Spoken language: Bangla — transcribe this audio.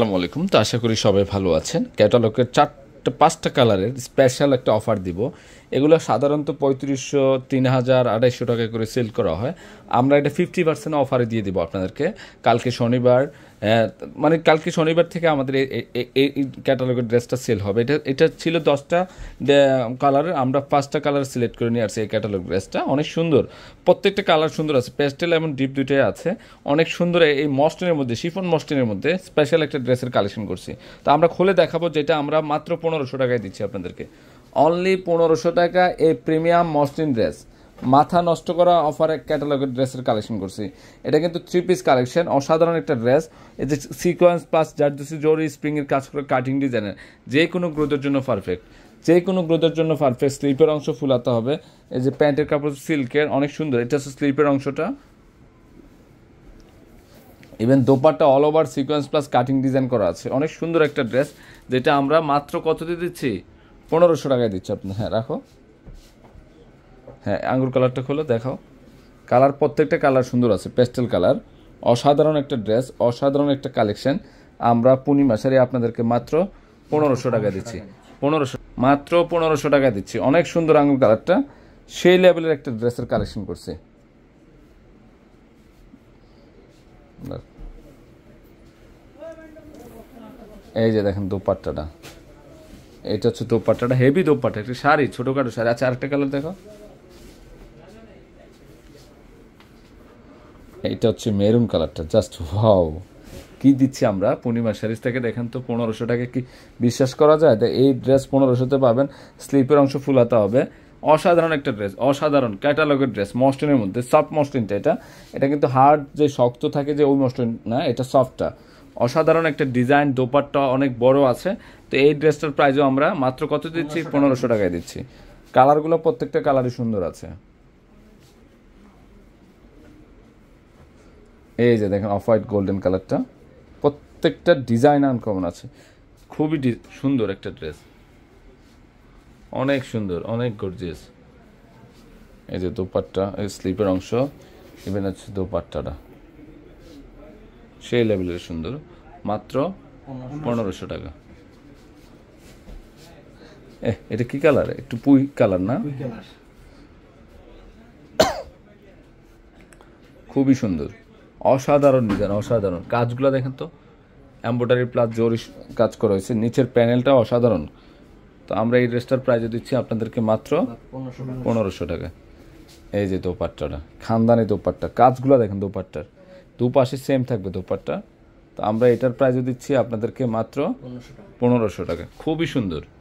আসসালামু আলাইকুম তো আশা করি সবাই ভালো আছেন ক্যাটালগের চারটা পাঁচটা কালারের স্পেশাল একটা অফার দিব এগুলো সাধারণত পঁয়ত্রিশশো তিন হাজার আড়াইশো টাকা করে সেল করা হয় আমরা এটা ফিফটি পার্সেন্ট অফারে দিয়ে দিব আপনাদেরকে কালকে শনিবার মানে কালকে শনিবার থেকে আমাদের এই ক্যাটালগের ড্রেসটা সেল হবে এটা এটা ছিল দশটা কালারের আমরা পাঁচটা কালার সিলেক্ট করে নিয়ে আসছি এই ক্যাটালগ ড্রেসটা অনেক সুন্দর প্রত্যেকটা কালার সুন্দর আছে প্যাস্টেল এবং ডিপ দুইটাই আছে অনেক সুন্দর এই মস্টিনের মধ্যে শিফন মস্টিনের মধ্যে স্পেশাল একটা ড্রেসের কালেকশন করছি তো আমরা খুলে দেখাবো যেটা আমরা মাত্র পনেরোশো টাকায় দিচ্ছি আপনাদেরকে অনলি পনেরোশো টাকা এই প্রিমিয়াম মস্টিন ড্রেস মাথা নষ্ট করা অফারে ক্যাটালগের ড্রেসের কালেকশন করছি এটা কিন্তু থ্রি পিস কালেকশন অসাধারণ একটা ড্রেস এই যে সিকোয়েন্স প্লাস জারদুসি জোর স্প্রিংয়ের কাজ করে কাটিং ডিজাইনের যে কোনো গ্রোথের জন্য পারফেক্ট যে কোনো গ্রোথের জন্য পারফেক্ট স্লিপের অংশ ফুলাতে হবে এই যে প্যান্টের কাপড় সিল্কের অনেক সুন্দর এটা হচ্ছে স্লিপের অংশটা ইভেন দোপারটা all over sequence plus cutting design করা আছে অনেক সুন্দর একটা ড্রেস যেটা আমরা মাত্র কত দিয়ে দিচ্ছি পনেরোশো টাকায় দিচ্ছি আপনি হ্যাঁ রাখো হ্যাঁ আঙ্গুর কালারটা খোলো দেখাও কালার প্রত্যেকটা কালার সুন্দর আছে প্যাস্টেল কালার অসাধারণ একটা ড্রেস অসাধারণ একটা কালেকশন আমরা পূর্ণিমা শাড়ি আপনাদেরকে মাত্র পনেরোশো টাকা দিচ্ছি পনেরোশো মাত্র পনেরোশো টাকা দিচ্ছি অনেক সুন্দর আঙুর কালারটা সেই লেভেলের একটা ড্রেসের কালেকশন করছে এই যে দেখেন দোপাট্টাটা এটা হচ্ছে দোপাট্টাটা হেভি দোপাট্টা একটা শাড়ি ছোটোখাটো শাড়ি আচ্ছা আরেকটা কালার দেখো এটা হচ্ছে মেরুন কালারটা জাস্ট ভাও কি দিচ্ছি আমরা পূর্ণিমা শাড়িস থেকে দেখেন তো পনেরোশো টাকা কি বিশ্বাস করা যায় এই ড্রেস পনেরোশোতে পাবেন স্লিপের অংশ ফুলাতে হবে অসাধারণ একটা ড্রেস অসাধারণ ক্যাটালগের ড্রেস মস্টিনের মধ্যে সফট মস্টিনটা এটা এটা কিন্তু হার্ড যে শক্ত থাকে যে ওই মস্টিন না এটা সফটটা অসাধারণ একটা ডিজাইন দোপারটা অনেক বড় আছে তো এই ড্রেসটার প্রাইসও আমরা মাত্র কত দিচ্ছি পনেরোশো টাকায় দিচ্ছি কালারগুলো প্রত্যেকটা কালারই সুন্দর আছে এই যে দেখেন অফ হোয়াইট গোল্ডেন কালারটা প্রত্যেকটা ডিজাইন আনকমন আছে খুবই সুন্দর একটা ড্রেস অনেক সুন্দর অনেক গর্জিয়াস এই যে দোপাট্টা এই স্লিপের অংশ ইভেন হচ্ছে দোপাট্টাটা সেই লেভেলের সুন্দর মাত্র পনেরোশো টাকা এ এটা কি কালার একটু পুই কালার না খুবই সুন্দর অসাধারণ ডিজাইন অসাধারণ কাজগুলো দেখেন তো অ্যাম্বোটারি প্লাস জোর কাজ করা হয়েছে নিচের প্যানেলটা অসাধারণ তো আমরা এই ড্রেসটার প্রাইজে দিচ্ছি আপনাদেরকে মাত্র পনেরোশো টাকা এই যে দোপাট্টাটা খানদানি দোপাট্টা কাজগুলো দেখেন দোপাট্টার দুপাশে সেম থাকবে দোপাট্টা তো আমরা এটার প্রাইজও দিচ্ছি আপনাদেরকে মাত্র পনেরোশো টাকা খুবই সুন্দর